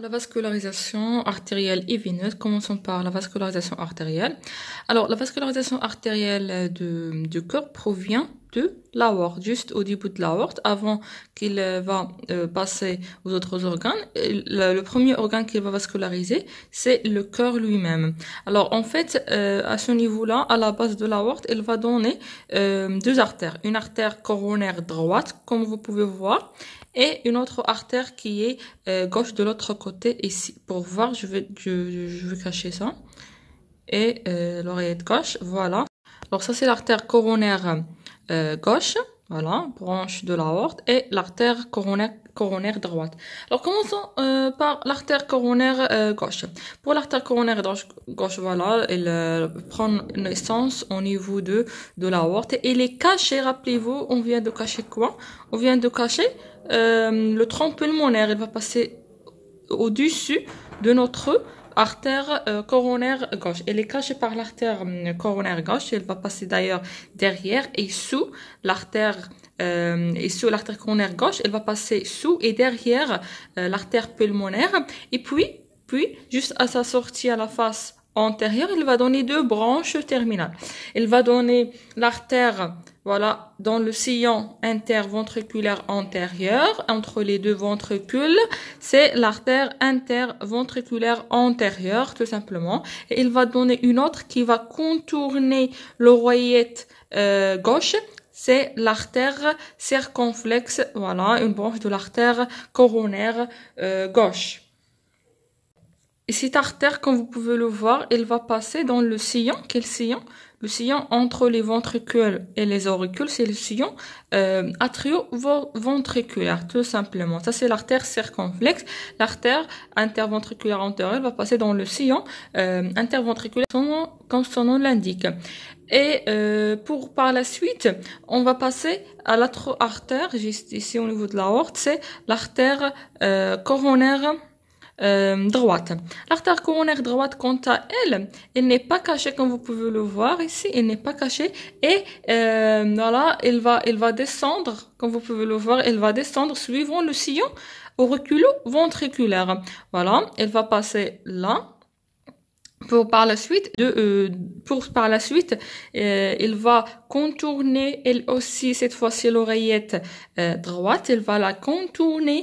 La vascularisation artérielle et veineuse, commençons par la vascularisation artérielle. Alors, la vascularisation artérielle du corps provient de l'aorte, juste au début de l'aorte, avant qu'il euh, va euh, passer aux autres organes. Le, premier organe qu'il va vasculariser, c'est le cœur lui-même. Alors en fait, euh, à ce niveau-là, à la base de l'aorte, il va donner deux artères. Une artère coronaire droite, comme vous pouvez voir, et une autre artère qui est gauche de l'autre côté ici. Pour voir, je vais, je, je vais cacher ça. Et l'oreillette gauche, voilà. Alors ça c'est l'artère coronaire euh, gauche, voilà, branche de l'aorte, et l'artère coronaire, coronaire droite. Alors commençons euh, par l'artère coronaire euh, gauche. Pour l'artère coronaire gauche, voilà, elle prend naissance au niveau de, de l'aorte. Elle est cachée, rappelez-vous, on vient de cacher quoi On vient de cacher le tronc pulmonaire. Il va passer au-dessus de notre artère euh, coronaire gauche. Elle est cachée par l'artère euh, coronaire gauche. Elle va passer d'ailleurs derrière et sous l'artère euh, et sous l'artère coronaire gauche. Elle va passer sous et derrière l'artère pulmonaire. Et puis, puis juste à sa sortie à la face antérieure, elle va donner deux branches terminales. Elle va donner l'artère voilà, dans le sillon interventriculaire antérieur, entre les deux ventricules, c'est l'artère interventriculaire antérieure, tout simplement. Et il va donner une autre qui va contourner le euh, gauche, c'est l'artère circonflexe, voilà, une branche de l'artère coronaire euh, gauche. Et cette artère, comme vous pouvez le voir, elle va passer dans le sillon, quel sillon le sillon entre les ventricules et les auricules, c'est le sillon euh, atrioventriculaire, tout simplement. Ça, c'est l'artère circonflexe. L'artère interventriculaire antérieure va passer dans le sillon euh, interventriculaire, comme son nom l'indique. Et euh, pour par la suite, on va passer à l'autre artère, juste ici au niveau de l'aorte, c'est l'artère coronaire euh, droite. L'artère coronaire droite, quant à elle, elle n'est pas cachée, comme vous pouvez le voir ici, elle n'est pas cachée. Et euh, voilà, elle va, elle va descendre, comme vous pouvez le voir, elle va descendre suivant le sillon au reculot ventriculaire. Voilà, elle va passer là, pour par la suite de, euh, pour par la suite euh, il va contourner elle aussi cette fois-ci l'oreillette euh, droite Il va la contourner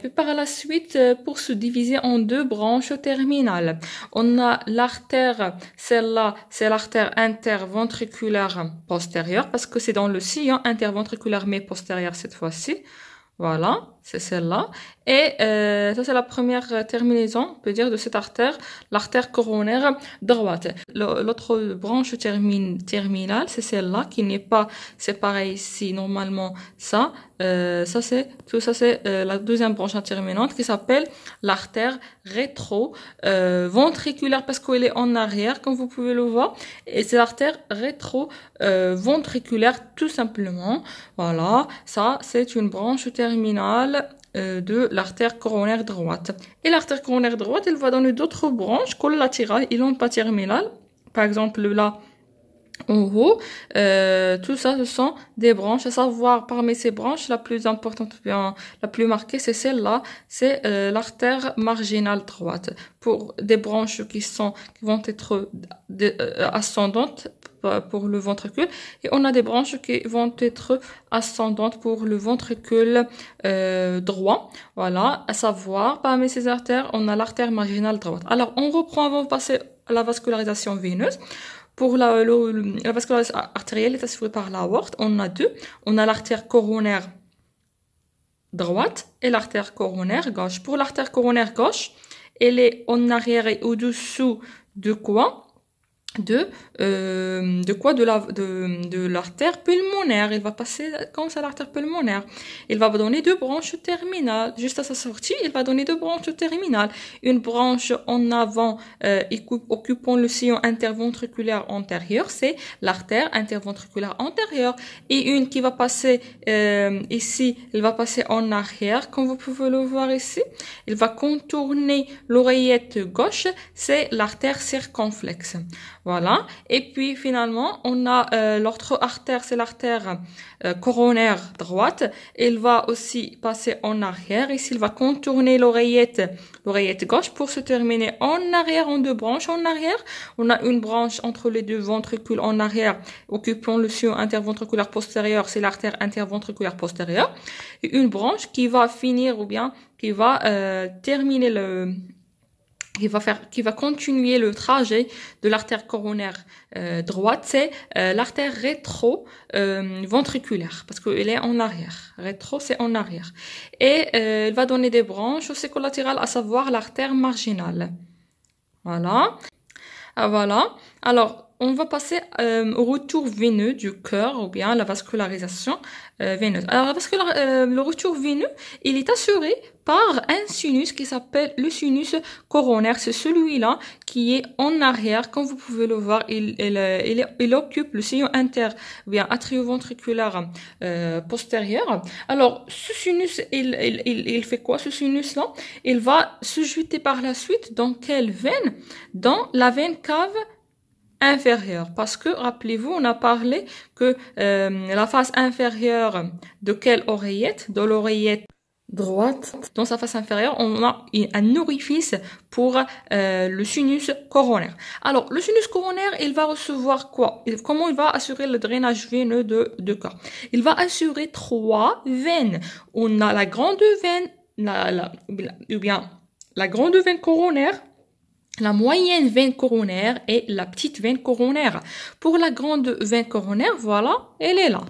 puis par la suite pour se diviser en deux branches terminales on a l'artère celle-là c'est l'artère interventriculaire postérieure parce que c'est dans le sillon interventriculaire mais postérieure cette fois-ci voilà, c'est celle-là. Et euh, ça, c'est la première euh, terminaison, on peut dire, de cette artère, l'artère coronaire droite. L'autre branche terminale, c'est celle-là qui n'est pas séparée ici. Normalement, ça, euh, ça c'est tout ça c'est euh, la deuxième branche interminante qui s'appelle l'artère rétro euh, ventriculaire parce qu'elle est en arrière comme vous pouvez le voir et c'est l'artère rétro ventriculaire tout simplement voilà ça c'est une branche terminale euh, de l'artère coronaire droite. Et l'artère coronaire droite, elle va donner d'autres branches collatérales et non pas terminales. Par exemple, là, en haut, euh, tout ça, ce sont des branches, à savoir parmi ces branches, la plus importante, bien, la plus marquée, c'est celle-là, c'est euh, l'artère marginale droite. Pour des branches qui sont, qui vont être euh, ascendantes pour le ventricule, et on a des branches qui vont être ascendantes pour le ventricule droit. Voilà, à savoir, parmi ces artères, on a l'artère marginale droite. Alors, on reprend avant de passer à la vascularisation veineuse. Pour la, le, artérielle est assurée par l'aorte. On a deux. On a l'artère coronaire droite et l'artère coronaire gauche. Pour l'artère coronaire gauche, elle est en arrière et au-dessous de quoi de euh, de quoi de la de, l'artère pulmonaire il va passer comme ça l'artère pulmonaire il va donner deux branches terminales juste à sa sortie il va donner deux branches terminales une branche en avant euh, occupant le sillon interventriculaire antérieur c'est l'artère interventriculaire antérieure et une qui va passer euh, ici il va passer en arrière comme vous pouvez le voir ici il va contourner l'oreillette gauche c'est l'artère circonflexe voilà. Et puis finalement, on a euh, l'autre artère, c'est l'artère euh, coronaire droite. Elle va aussi passer en arrière. Ici, elle va contourner l'oreillette, l'oreillette gauche pour se terminer en arrière en deux branches en arrière. On a une branche entre les deux ventricules en arrière, occupant le sillon interventriculaire postérieur, c'est l'artère interventriculaire postérieure. Et une branche qui va finir ou bien qui va euh, terminer le qui va faire, qui va continuer le trajet de l'artère coronaire euh, droite, c'est euh, l'artère rétro-ventriculaire, euh, parce qu'elle est en arrière. Rétro, c'est en arrière. Et elle va donner des branches aussi collatérales, à savoir l'artère marginale. Voilà. Ah, voilà. Alors, on va passer euh, au retour veineux du cœur ou bien la vascularisation euh, veineuse. Alors la vascular, euh, le retour veineux, il est assuré par un sinus qui s'appelle le sinus coronaire. C'est celui-là qui est en arrière. Comme vous pouvez le voir, il, il, occupe le sillon inter, ou bien atrioventriculaire postérieur. Alors, ce sinus, il, il fait quoi ce sinus-là Il va se jeter par la suite dans quelle veine Dans la veine cave inférieur parce que rappelez-vous on a parlé que euh, la face inférieure de quelle oreillette de l'oreillette droite dans sa face inférieure on a un orifice pour euh, le sinus coronaire alors le sinus coronaire il va recevoir quoi comment il va assurer le drainage veineux de de corps il va assurer trois veines on a la grande veine la, ou bien la grande veine coronaire la moyenne veine coronaire et la petite veine coronaire. Pour la grande veine coronaire, voilà, elle est là.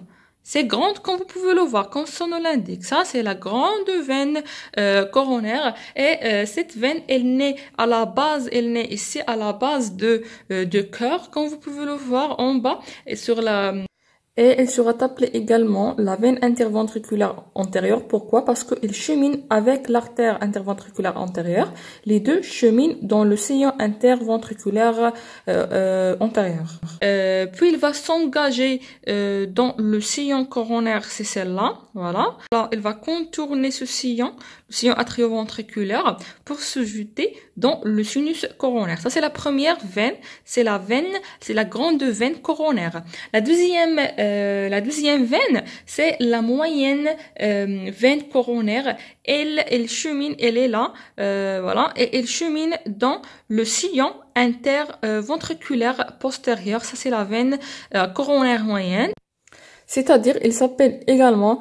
C'est grande comme vous pouvez le voir, comme son nom l'indique. Ça, c'est la grande veine euh, coronaire. Et euh, cette veine, elle naît à la base, elle naît ici à la base de, euh, de cœur, comme vous pouvez le voir en bas, et sur la et elle sera appelée également la veine interventriculaire antérieure. Pourquoi Parce qu'elle chemine avec l'artère interventriculaire antérieure. Les deux cheminent dans le sillon interventriculaire euh, euh, antérieur. Euh, puis il va s'engager euh, dans le sillon coronaire, c'est celle-là. Voilà. Là, il va contourner ce sillon, le sillon atrioventriculaire, pour se jeter dans le sinus coronaire. Ça, c'est la première veine. C'est la veine, c'est la grande veine coronaire. La deuxième euh, euh, la deuxième veine, c'est la moyenne euh, veine coronaire. Elle, elle chemine, elle est là, euh, voilà, et elle chemine dans le sillon interventriculaire postérieur. Ça, c'est la veine coronaire moyenne. C'est-à-dire, il s'appelle également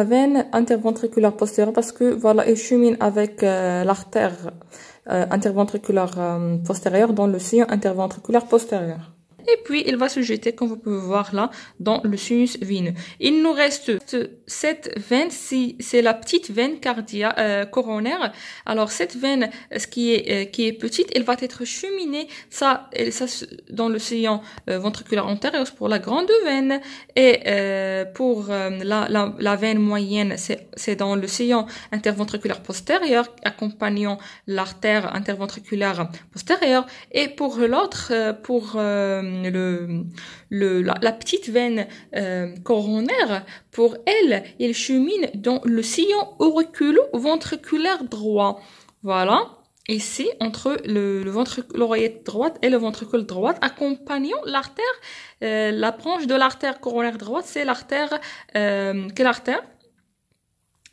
la, veine, interventriculaire postérieure parce que voilà, chemine avec l'artère interventriculaire postérieure dans le sillon interventriculaire postérieur et puis il va se jeter, comme vous pouvez voir là, dans le sinus veineux. Il nous reste cette veine, c'est la petite veine cardiaque euh, coronaire. Alors cette veine, euh, ce qui est euh, qui est petite, elle va être cheminée ça, elle ça dans le sillon ventriculaire antérieur pour la grande veine et pour la, la, veine moyenne, c'est dans le sillon interventriculaire postérieur accompagnant l'artère interventriculaire postérieure et pour l'autre pour le, la, petite veine euh, coronaire, pour elle, elle chemine dans le sillon auriculo-ventriculaire droit. Voilà. Ici, entre le, ventre, l'oreillette droite et le ventricule droit, accompagnant l'artère, euh, la branche de l'artère coronaire droite, c'est l'artère, euh, quelle artère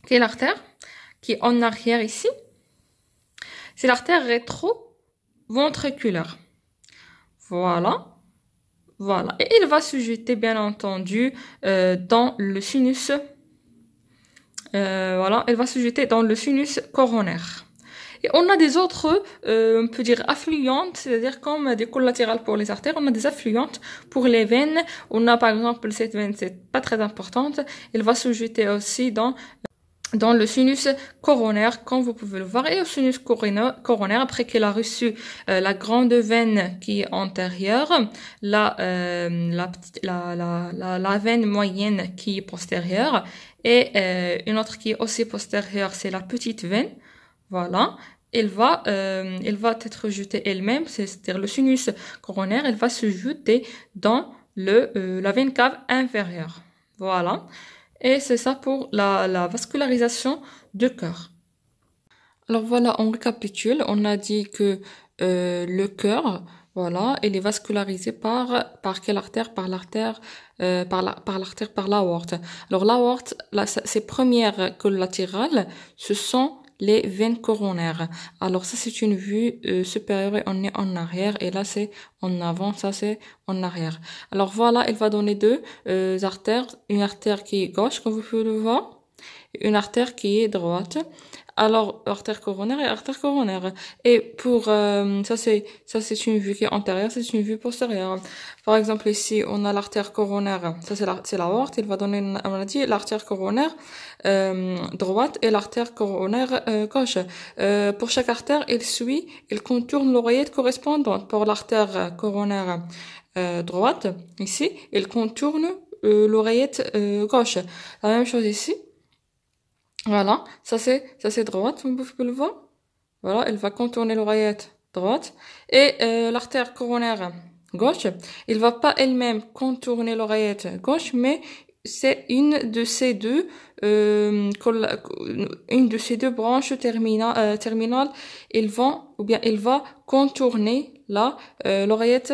Quelle artère Qui est en arrière ici C'est l'artère rétro-ventriculaire. Voilà. Voilà. Et il va se jeter, bien entendu, euh, dans le sinus. Euh, voilà, il va se jeter dans le sinus coronaire. Et on a des autres, euh, on peut dire affluentes, c'est-à-dire comme des collatérales pour les artères, on a des affluentes pour les veines. On a par exemple cette veine, c'est pas très importante. Elle va se jeter aussi dans dans le sinus coronaire, comme vous pouvez le voir, et au sinus coronaire, après qu'elle a reçu euh, la grande veine qui est antérieure, euh, la, la, la, la, veine moyenne qui est postérieure, et euh, une autre qui est aussi postérieure, c'est la petite veine, voilà, elle va, elle va être jetée elle-même, c'est-à-dire le sinus coronaire, elle va se jeter dans le, la veine cave inférieure, voilà. Et c'est ça pour la, vascularisation du cœur. Alors voilà, on récapitule. On a dit que euh, le cœur, voilà, il est vascularisé par par quelle artère Par l'artère euh, par la par l'artère par l'aorte. Alors l'aorte, ses premières collatérales, ce sont les veines coronaires. Alors ça c'est une vue euh, supérieure et on est en arrière et là c'est en avant, ça c'est en arrière. Alors voilà, il va donner deux euh, artères, une artère qui est gauche comme vous pouvez le voir, une artère qui est droite alors artère coronaire et artère coronaire. Et pour euh, ça c'est ça c'est une vue qui est antérieure, c'est une vue postérieure. Par exemple ici on a l'artère coronaire, ça c'est la c'est l'aorte, il va donner une maladie l'artère coronaire euh, droite et l'artère coronaire euh, gauche. pour chaque artère, il suit, il contourne l'oreillette correspondante. Pour l'artère coronaire droite ici, il contourne l'oreillette gauche. La même chose ici voilà, ça c'est ça c'est droite, vous pouvez le voir. Voilà, elle va contourner l'oreillette droite et euh, l'artère coronaire gauche, il va pas elle-même contourner l'oreillette gauche, mais c'est une de ces deux euh, euh, une de ces deux branches terminales euh, vont ou bien il va contourner là l'oreillette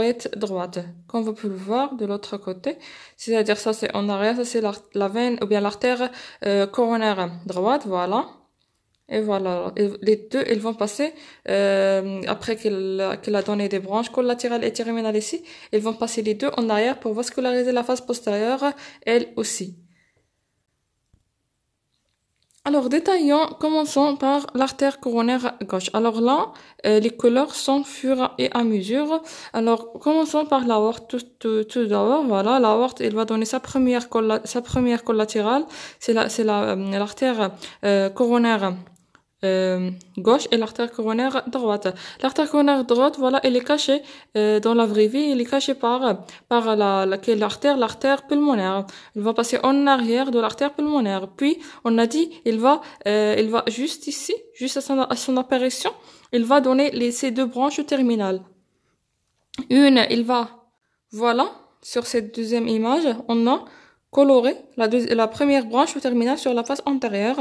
être droite. Comme vous pouvez le voir de l'autre côté, c'est-à-dire ça c'est en arrière, ça c'est la, veine ou bien l'artère euh, coronaire droite, voilà. Et voilà, les deux, ils vont passer, euh, après qu'il qu a donné des branches collatérales et terminales ici, ils vont passer les deux en arrière pour vasculariser la face postérieure, elle aussi. Alors, détaillons, commençons par l'artère coronaire gauche. Alors là, euh, les couleurs sont fur et à mesure. Alors, commençons par l'aorte tout, tout, d'abord. Voilà, l'aorte, elle va donner sa première, sa première collatérale. C'est l'artère la, euh, euh coronaire euh, gauche et l'artère coronaire droite. L'artère coronaire droite, voilà, elle est cachée euh, dans la vraie vie, elle est cachée par par la, laquelle l'artère, l'artère pulmonaire. Elle va passer en arrière de l'artère pulmonaire. Puis, on a dit, il va, euh, il va juste ici, juste à son, apparition, il va donner les, ces deux branches terminales. Une, il va, voilà, sur cette deuxième image, on a coloré la, la première branche terminale sur la face antérieure.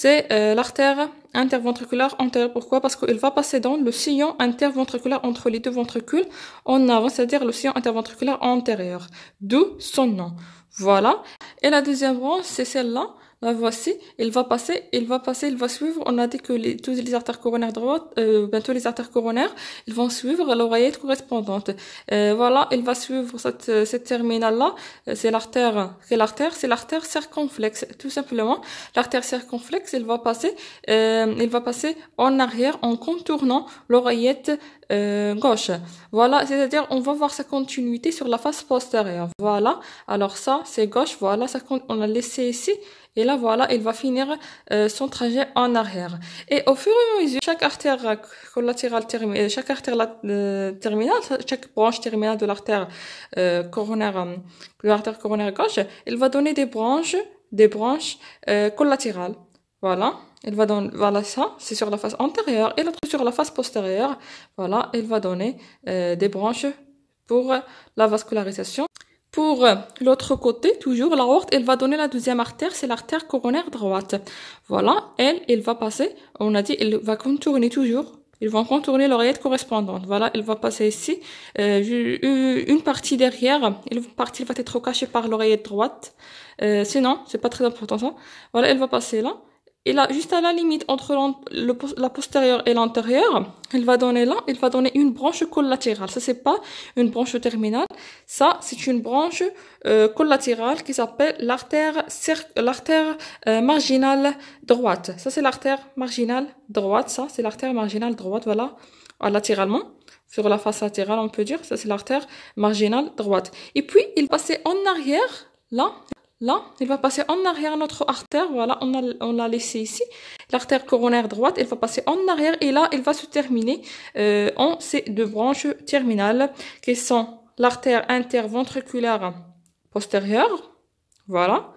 C'est l'artère interventriculaire antérieur. Pourquoi Parce qu'il va passer dans le sillon interventriculaire entre les deux ventricules en avant, c'est-à-dire le sillon interventriculaire antérieur. D'où son nom. Voilà. Et la deuxième branche, c'est celle-là. Ah, voici, il va passer, il va passer, il va suivre. On a dit que les, tous les artères coronaires droites, euh, ben, les artères coronaires, ils vont suivre l'oreillette correspondante. Euh, voilà, il va suivre cette, euh, cette terminale-là. Euh, c'est l'artère, c'est l'artère, c'est l'artère circonflexe, tout simplement. L'artère circonflexe, il va passer, il va passer en arrière en contournant l'oreillette gauche. Voilà, c'est-à-dire on va voir sa continuité sur la face postérieure. Voilà. Alors ça, c'est gauche. Voilà, ça on a laissé ici et là, voilà, il va finir euh, son trajet en arrière. Et au fur et à mesure, chaque artère collatérale terminale, euh, chaque artère euh, terminale, chaque branche terminale de l'artère coronaire, l'artère coronaire gauche, il va donner des branches, des branches collatérales. Voilà. Il va voilà ça, c'est sur la face antérieure et l'autre sur la face postérieure. Voilà, il va donner des branches pour la vascularisation pour l'autre côté, toujours, la l'aorte, elle va donner la deuxième artère, c'est l'artère coronaire droite. Voilà, elle, elle va passer, on a dit, elle va contourner toujours. Ils vont contourner l'oreillette correspondante. Voilà, elle va passer ici. Euh, euh une partie derrière, une partie va être cachée par l'oreillette droite. Euh, sinon, c'est pas très important ça. Voilà, elle va passer là. Et là, juste à la limite entre le, la postérieure et l'antérieure, il va donner là, il va donner une branche collatérale. Ça, c'est pas une branche terminale. Ça, c'est une branche euh, collatérale qui s'appelle l'artère l'artère euh, marginale droite. Ça, c'est l'artère marginale droite. Ça, c'est l'artère marginale droite. Voilà, latéralement sur la face latérale, on peut dire. Ça, c'est l'artère marginale droite. Et puis, il passait en arrière là. Là, il va passer en arrière notre artère. Voilà, on l'a on laissé ici. L'artère coronaire droite, elle va passer en arrière et là, elle va se terminer euh, en ces deux branches terminales qui sont l'artère interventriculaire postérieure. Voilà,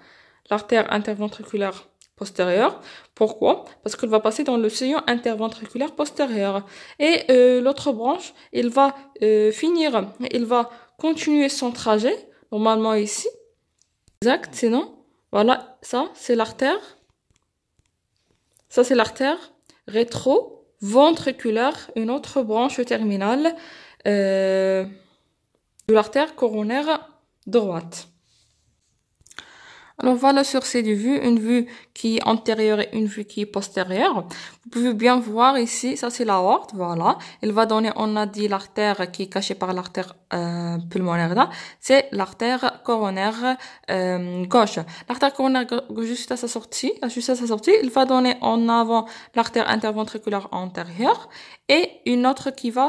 l'artère interventriculaire postérieure. Pourquoi Parce qu'elle va passer dans le sillon interventriculaire postérieur. Et euh, l'autre branche, il va euh, finir, elle va continuer son trajet, normalement ici, exact, sinon, voilà, ça, c'est l'artère. Ça, c'est l'artère rétro ventriculaire, une autre branche terminale euh, de l'artère coronaire droite. Alors voilà sur ces deux vues, une vue qui est antérieure et une vue qui est postérieure. Vous pouvez bien voir ici, ça c'est l'aorte, voilà. Elle va donner, on a dit l'artère qui est cachée par l'artère euh, pulmonaire là, c'est l'artère coronaire euh, gauche. L'artère coronaire juste à sa sortie, juste à sa sortie, il va donner en avant l'artère interventriculaire antérieure et une autre qui va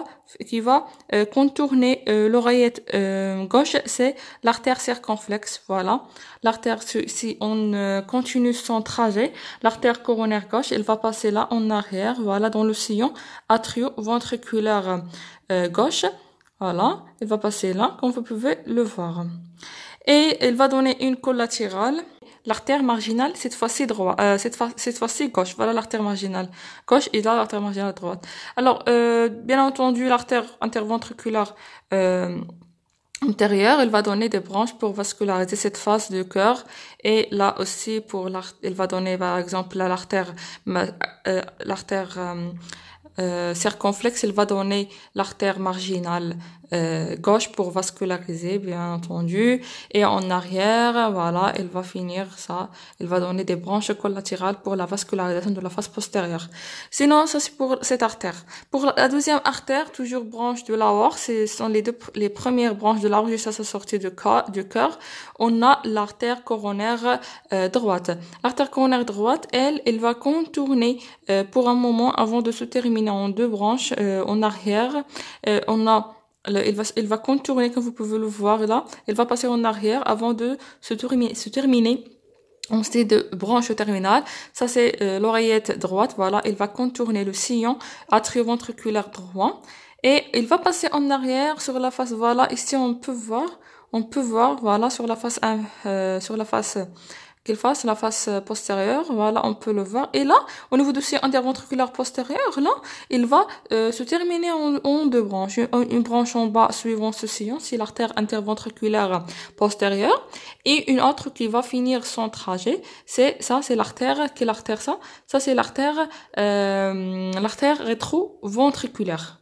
qui va euh, contourner euh, l'oreillette euh, gauche, c'est l'artère circonflexe. Voilà, l'artère si on continue son trajet, l'artère coronaire gauche, elle va passer là en arrière, voilà dans le sillon atrio-ventriculaire gauche. Voilà, elle va passer là, comme vous pouvez le voir. Et elle va donner une collatérale l'artère marginale, cette fois-ci droite, euh, cette fois-ci gauche. Voilà l'artère marginale gauche et là l'artère marginale droite. Alors, euh, bien entendu, l'artère interventriculaire antérieure, euh, elle va donner des branches pour vasculariser cette face du cœur et là aussi pour elle va donner par exemple l'artère l'artère circonflexe, elle va donner l'artère marginale euh, gauche pour vasculariser, bien entendu. Et en arrière, voilà, elle va finir ça. Elle va donner des branches collatérales pour la vascularisation de la face postérieure. Sinon, ça c'est pour cette artère. Pour la deuxième artère, toujours branche de l'aorte, ce sont les deux les premières branches de l'aorte jusqu'à sa sortie du cœur. On a l'artère coronaire euh, droite. L'artère coronaire droite, elle, elle va contourner euh, pour un moment avant de se terminer en deux branches en arrière. on a il va, contourner, comme vous pouvez le voir là. Il va passer en arrière avant de se, terminer, se terminer on sait de branche terminale. Ça, c'est euh, l'oreillette droite. Voilà, il va contourner le sillon atrioventriculaire droit. Et il va passer en arrière sur la face. Voilà, ici, on peut voir. On peut voir, voilà, sur la face, euh, euh, sur la face qu'il fasse la face euh, postérieure. Voilà, on peut le voir. Et là, au niveau du sillon interventriculaire postérieur, là, il va euh, se terminer en, deux branches. Une, branche en bas suivant ce hein, sillon, c'est l'artère interventriculaire postérieure, et une autre qui va finir son trajet. C'est ça, c'est l'artère, quelle artère ça Ça c'est l'artère, euh, l'artère rétroventriculaire.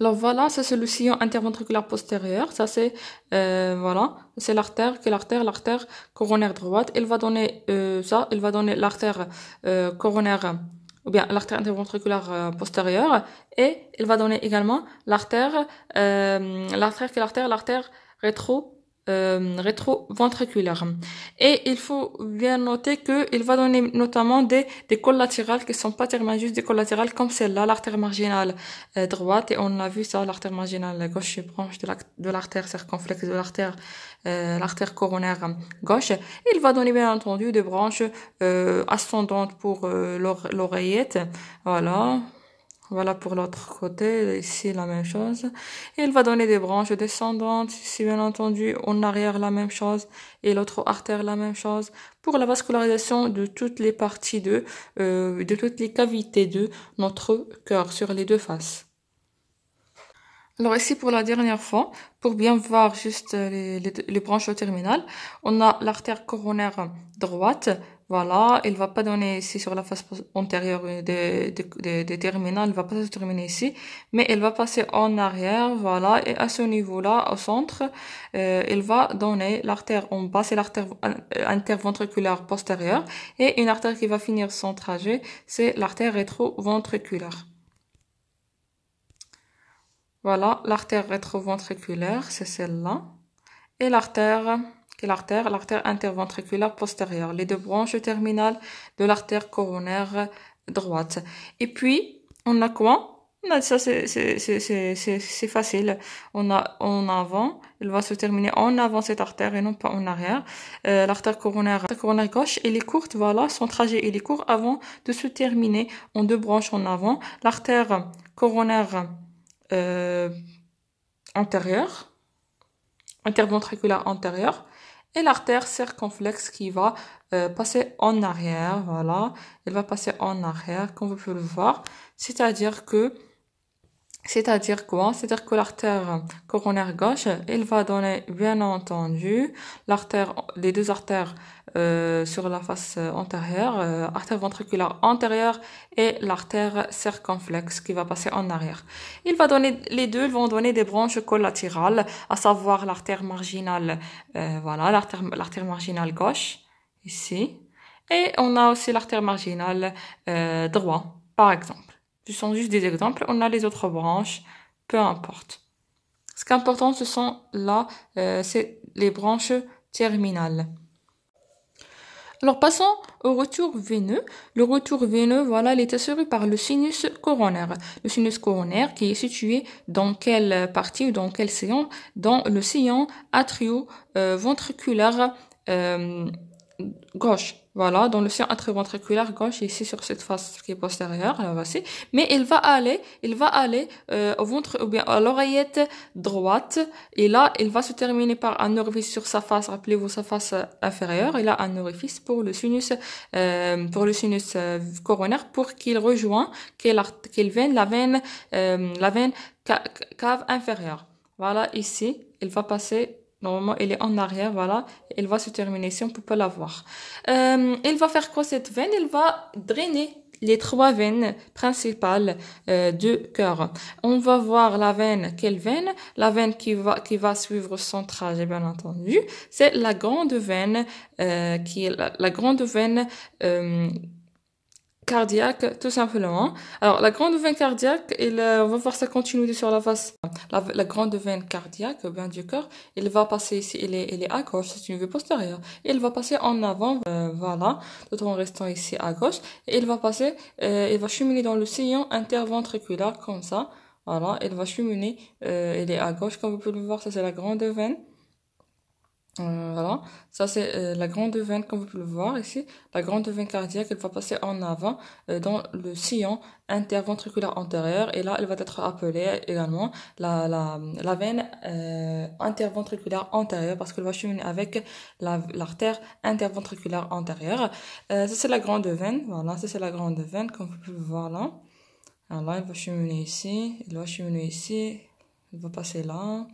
Alors voilà, c'est celui-ci, interventriculaire postérieur. Ça c'est euh, voilà, c'est l'artère, que l'artère, l'artère coronaire droite. il va donner euh, ça, il va donner l'artère euh, coronaire ou bien l'artère interventriculaire euh, postérieure et il va donner également l'artère, l'artère que l'artère, l'artère rétro euh, Et il faut bien noter qu'il va donner notamment des, des collatérales qui sont pas tellement juste des collatérales comme celle-là, l'artère marginale euh, droite, et on a vu ça, l'artère marginale gauche branche de l'artère circonflexe de l'artère euh, l'artère coronaire gauche. Il va donner bien entendu des branches euh, ascendantes pour l'oreillette. Voilà. Voilà pour l'autre côté, ici la même chose. Et il va donner des branches descendantes, ici bien entendu, en arrière la même chose, et l'autre artère la même chose, pour la vascularisation de toutes les parties de, euh, de toutes les cavités de notre cœur sur les deux faces. Alors ici pour la dernière fois, pour bien voir juste les, les branches terminales, on a l'artère coronaire droite voilà, il va pas donner ici sur la face antérieure des, terminales, il ne va pas se terminer ici, mais il va passer en arrière, voilà, et à ce niveau-là, au centre, euh, il va donner l'artère en bas, c'est l'artère euh, interventriculaire postérieure, et une artère qui va finir son trajet, c'est l'artère rétroventriculaire. Voilà, l'artère rétroventriculaire, c'est celle-là, et l'artère l'artère, interventriculaire postérieure, les deux branches terminales de l'artère coronaire droite. Et puis, on a quoi ça, c'est facile. On a en avant, il va se terminer en avant cette artère et non pas en arrière. Euh, l'artère coronaire, gauche, elle est courte, voilà, son trajet, il est court avant de se terminer en deux branches en avant. L'artère coronaire euh, antérieure, interventriculaire antérieure, et l'artère circonflexe qui va euh, passer en arrière, voilà, elle va passer en arrière, comme vous pouvez le voir, c'est-à-dire que c'est-à-dire quoi C'est-à-dire que l'artère coronaire gauche, il va donner, bien entendu, l'artère, les deux artères euh, sur la face euh, antérieure, euh, artère ventriculaire antérieure et l'artère circonflexe qui va passer en arrière. Il va donner, les deux vont donner des branches collatérales, à savoir l'artère marginale, voilà, l'artère, l'artère marginale gauche, ici, et on a aussi l'artère marginale droite, par exemple. Ce sont juste des exemples. On a les autres branches, peu importe. Ce qui est important, ce sont là, euh, c'est les branches terminales. Alors passons au retour veineux. Le retour veineux, voilà, il est assuré par le sinus coronaire. Le sinus coronaire qui est situé dans quelle partie ou dans quel sillon Dans le sillon atrio-ventriculaire euh, gauche. Voilà, dans le sien ventriculaire gauche, ici sur cette face qui est postérieure, là voici. Mais il va aller, il va aller euh, au ventre ou bien à l'oreillette droite. Et là, il va se terminer par un orifice sur sa face. Rappelez-vous sa face euh, inférieure. Il a un orifice pour le sinus, euh, pour le sinus euh, coronaire, pour qu'il rejoigne, qu'il qu'il vienne la veine, la veine cave inférieure. Voilà, ici, il va passer Normalement, elle est en arrière, voilà. Elle va se terminer si on peut pas la voir. Euh, elle va faire quoi cette veine Elle va drainer les trois veines principales euh, du cœur. On va voir la veine, quelle veine La veine qui va qui va suivre son trajet, bien entendu. C'est la grande veine euh, qui est la, la grande veine euh, cardiaque, tout simplement. Hein. Alors, la grande veine cardiaque, il, euh, on va voir sa continuité sur la face. La, grande veine cardiaque, bien du corps, elle va passer ici, il est, est à gauche, c'est une vue postérieure. Elle va passer en avant, euh, voilà, tout en restant ici à gauche. Et il va passer, elle euh, il va cheminer dans le sillon interventriculaire, comme ça. Voilà, elle va cheminer, euh, il est à gauche, comme vous pouvez le voir, ça c'est la grande veine. Euh, voilà, ça c'est euh, la grande veine comme vous pouvez le voir ici, la grande veine cardiaque, elle va passer en avant euh, dans le sillon interventriculaire antérieur et là elle va être appelée également la, la, veine interventriculaire antérieure parce qu'elle va cheminer avec l'artère interventriculaire antérieure. ça c'est la grande veine, voilà, ça c'est la grande veine comme vous pouvez le voir là. Alors là elle va cheminer ici, elle va cheminer ici, elle va passer là.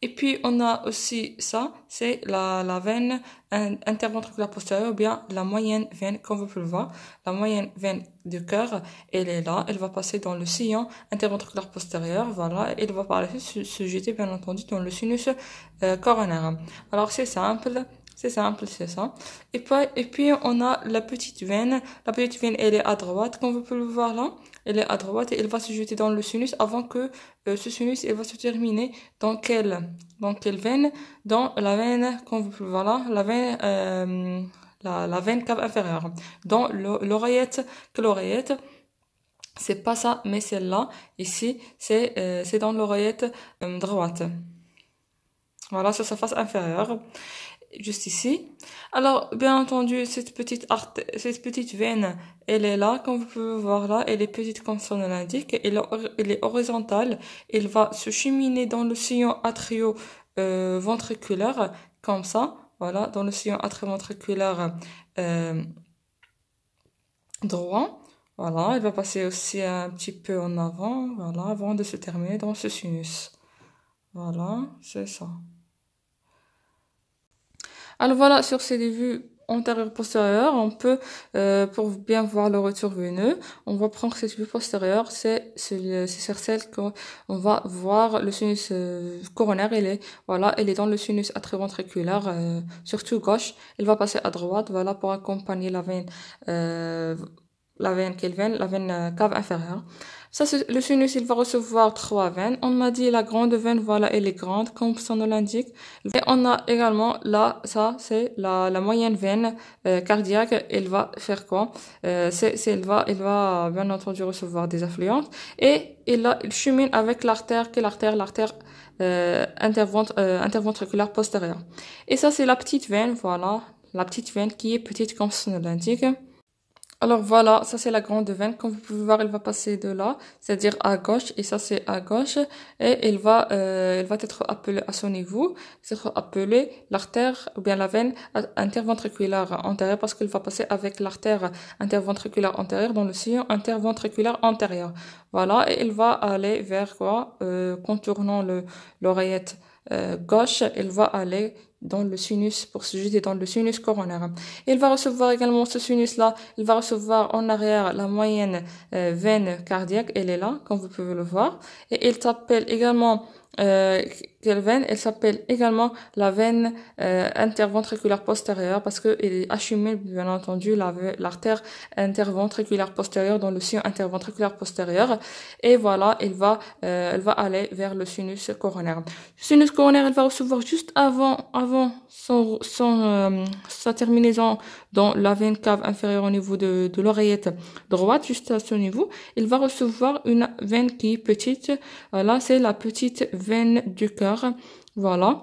Et puis, on a aussi ça, c'est la, la veine interventriculaire postérieure, ou bien la moyenne veine, comme vous pouvez le voir. La moyenne veine du cœur, elle est là, elle va passer dans le sillon interventriculaire postérieur, voilà, et elle va par la suite se jeter, bien entendu, dans le sinus euh, coronaire. Alors, c'est simple. C'est simple, c'est ça. Et puis, et puis, on a la petite veine. La petite veine, elle est à droite, comme vous pouvez le voir là elle est à droite et elle va se jeter dans le sinus avant que euh, ce sinus elle va se terminer dans quelle dans quelle veine dans la veine voilà la veine euh, la, veine cave inférieure dans l'oreillette que c'est pas ça mais celle là ici c'est euh, c'est dans l'oreillette droite voilà sur sa face inférieure juste ici. Alors, bien entendu, cette petite cette petite veine, elle est là, comme vous pouvez voir là, elle est petite comme son nom l'indique, elle, est horizontale, elle va se cheminer dans le sillon atrio euh, comme ça, voilà, dans le sillon atrio ventriculaire euh, droit. Voilà, elle va passer aussi un petit peu en avant, voilà, avant de se terminer dans ce sinus. Voilà, c'est ça. Alors voilà, sur ces vues antérieure postérieure on peut euh, pour bien voir le retour veineux on va prendre cette vue postérieure euh, c'est sur celle qu'on va voir le sinus euh, coronaire il est voilà elle est dans le sinus atrioventriculaire surtout gauche il va passer à droite voilà pour accompagner la veine la veine qu'elle la veine cave inférieure ça, le sinus, il va recevoir trois veines. On m'a dit la grande veine, voilà, elle est grande, comme son nom l'indique. Et on a également, là, ça, c'est la, la moyenne veine euh, cardiaque. Elle va faire quoi euh, C'est, elle va, elle va bien entendu recevoir des affluents Et, et là, il chemine avec l'artère, quelle artère L'artère euh, euh interventriculaire postérieure. Et ça, c'est la petite veine, voilà, la petite veine qui est petite comme son nom l'indique. Alors voilà, ça c'est la grande veine. Comme vous pouvez voir, elle va passer de là, c'est-à-dire à gauche, et ça c'est à gauche, et elle va, elle euh, va être appelée à son niveau, être appelée l'artère ou bien la veine interventriculaire antérieure parce qu'elle va passer avec l'artère interventriculaire antérieure dans le sillon interventriculaire antérieur. Voilà, et elle va aller vers quoi euh, Contournant le l'oreillette euh, gauche, il va aller dans le sinus pour se jeter dans le sinus coronaire. Il va recevoir également ce sinus-là, il va recevoir en arrière la moyenne euh, veine cardiaque, elle est là, comme vous pouvez le voir, et il t'appelle également euh, quelle veine Elle s'appelle également la veine euh, interventriculaire postérieure parce que qu'elle achemine bien entendu l'artère interventriculaire postérieure dans le sillon interventriculaire postérieur et voilà, elle va, euh, elle va aller vers le sinus coronaire. Le sinus coronaire, elle va recevoir juste avant, avant son, son, euh, sa terminaison dans la veine cave inférieure au niveau de, de l'oreillette droite, juste à ce niveau, il va recevoir une veine qui est petite. Là, c'est la petite veine du cœur voilà.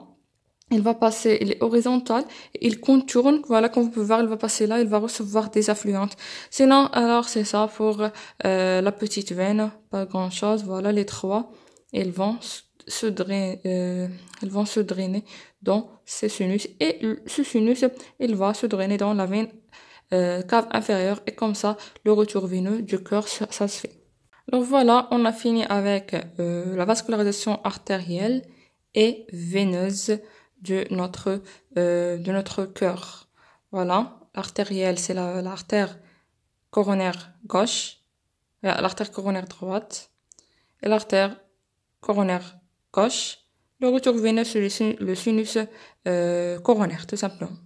Il va passer, il est horizontal, il contourne, voilà, comme vous pouvez voir, il va passer là, il va recevoir des affluentes. Sinon, alors, c'est ça pour euh, la petite veine, pas grand chose, voilà, les trois, ils vont se drainer, euh, vont se drainer dans ces sinus, et ce sinus, il va se drainer dans la veine euh, cave inférieure, et comme ça, le retour veineux du cœur, ça, se fait. Donc voilà, on a fini avec euh, la vascularisation artérielle, et veineuse de notre, euh, de notre cœur. Voilà, l'artérielle, c'est l'artère coronaire gauche, euh, l'artère coronaire droite et l'artère coronaire gauche. Le retour veineux c'est le, sinus, le sinus euh, coronaire, tout simplement.